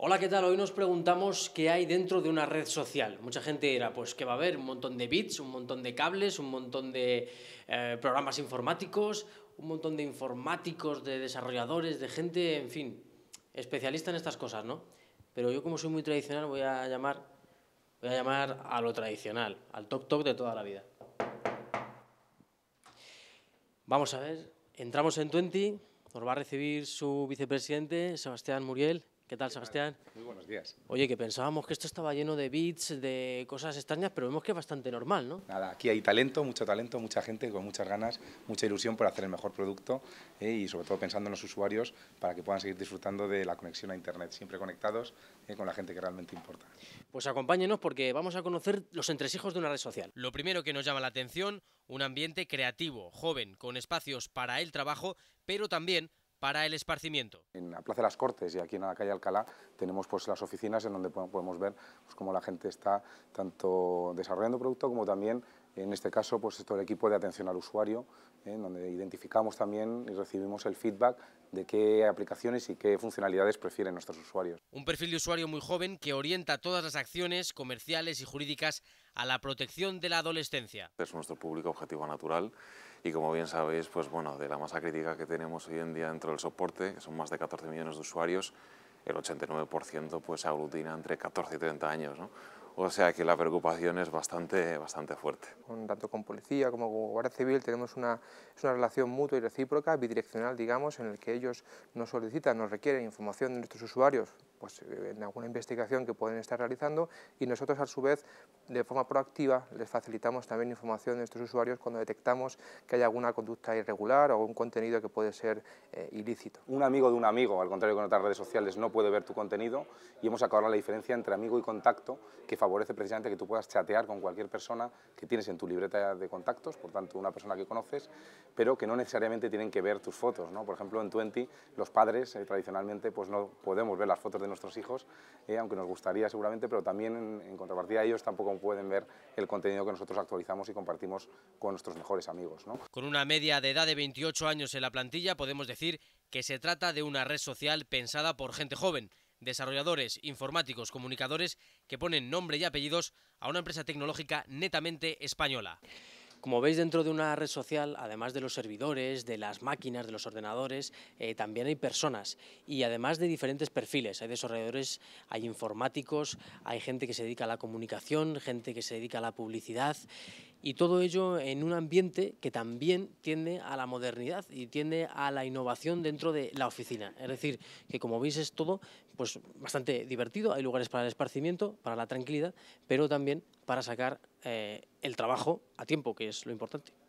Hola, ¿qué tal? Hoy nos preguntamos qué hay dentro de una red social. Mucha gente dirá, pues que va a haber un montón de bits, un montón de cables, un montón de eh, programas informáticos, un montón de informáticos, de desarrolladores, de gente, en fin, especialista en estas cosas, ¿no? Pero yo como soy muy tradicional voy a llamar, voy a, llamar a lo tradicional, al top top de toda la vida. Vamos a ver, entramos en Twenty, nos va a recibir su vicepresidente, Sebastián Muriel. ¿Qué tal, Sebastián? Muy buenos días. Oye, que pensábamos que esto estaba lleno de bits, de cosas extrañas, pero vemos que es bastante normal, ¿no? Nada, aquí hay talento, mucho talento, mucha gente con muchas ganas, mucha ilusión por hacer el mejor producto eh, y sobre todo pensando en los usuarios para que puedan seguir disfrutando de la conexión a Internet, siempre conectados eh, con la gente que realmente importa. Pues acompáñenos porque vamos a conocer los entresijos de una red social. Lo primero que nos llama la atención, un ambiente creativo, joven, con espacios para el trabajo, pero también para el esparcimiento. En la Plaza de las Cortes y aquí en la calle Alcalá tenemos pues las oficinas en donde podemos ver pues, cómo la gente está tanto desarrollando producto como también en este caso pues todo el equipo de atención al usuario, ¿eh? en donde identificamos también y recibimos el feedback de qué aplicaciones y qué funcionalidades prefieren nuestros usuarios. Un perfil de usuario muy joven que orienta todas las acciones comerciales y jurídicas a la protección de la adolescencia. Es nuestro público objetivo natural y como bien sabéis, pues bueno, de la masa crítica que tenemos hoy en día dentro del soporte, que son más de 14 millones de usuarios, el 89% pues se aglutina entre 14 y 30 años, ¿no? O sea que la preocupación es bastante, bastante fuerte. Tanto con policía como con Guardia Civil tenemos una, relación mutua y recíproca, bidireccional, digamos, en el que ellos nos solicitan, nos requieren información de nuestros usuarios pues, eh, en alguna investigación que pueden estar realizando y nosotros a su vez, de forma proactiva, les facilitamos también información de nuestros usuarios cuando detectamos que hay alguna conducta irregular o algún contenido que puede ser eh, ilícito. Un amigo de un amigo, al contrario que en otras redes sociales, no puede ver tu contenido y hemos acabado la diferencia entre amigo y contacto que favorece precisamente que tú puedas chatear con cualquier persona que tienes en tu libreta de contactos, por tanto una persona que conoces, pero que no necesariamente tienen que ver tus fotos. ¿no? Por ejemplo, en Twenty los padres eh, tradicionalmente pues no podemos ver las fotos de nuestros hijos, eh, aunque nos gustaría seguramente, pero también en, en contrapartida ellos tampoco pueden ver el contenido que nosotros actualizamos y compartimos con nuestros mejores amigos. ¿no? Con una media de edad de 28 años en la plantilla podemos decir que se trata de una red social pensada por gente joven desarrolladores, informáticos, comunicadores que ponen nombre y apellidos a una empresa tecnológica netamente española. Como veis dentro de una red social, además de los servidores, de las máquinas, de los ordenadores, eh, también hay personas y además de diferentes perfiles. Hay desarrolladores, hay informáticos, hay gente que se dedica a la comunicación, gente que se dedica a la publicidad y todo ello en un ambiente que también tiende a la modernidad y tiende a la innovación dentro de la oficina. Es decir, que como veis es todo pues, bastante divertido, hay lugares para el esparcimiento, para la tranquilidad, pero también para sacar eh, el trabajo a tiempo, que es lo importante.